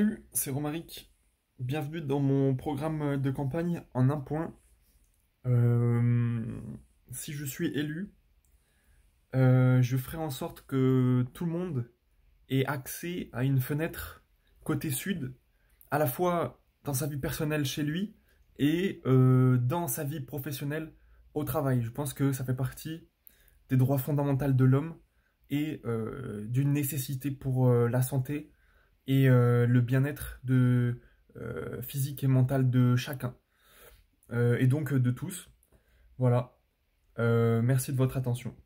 Salut, c'est Romaric. Bienvenue dans mon programme de campagne en un point. Euh, si je suis élu, euh, je ferai en sorte que tout le monde ait accès à une fenêtre côté sud, à la fois dans sa vie personnelle chez lui et euh, dans sa vie professionnelle au travail. Je pense que ça fait partie des droits fondamentaux de l'homme et d'une nécessité pour la santé et euh, le bien-être de, euh, physique et mental de chacun euh, et donc de tous. Voilà. merci de votre attention.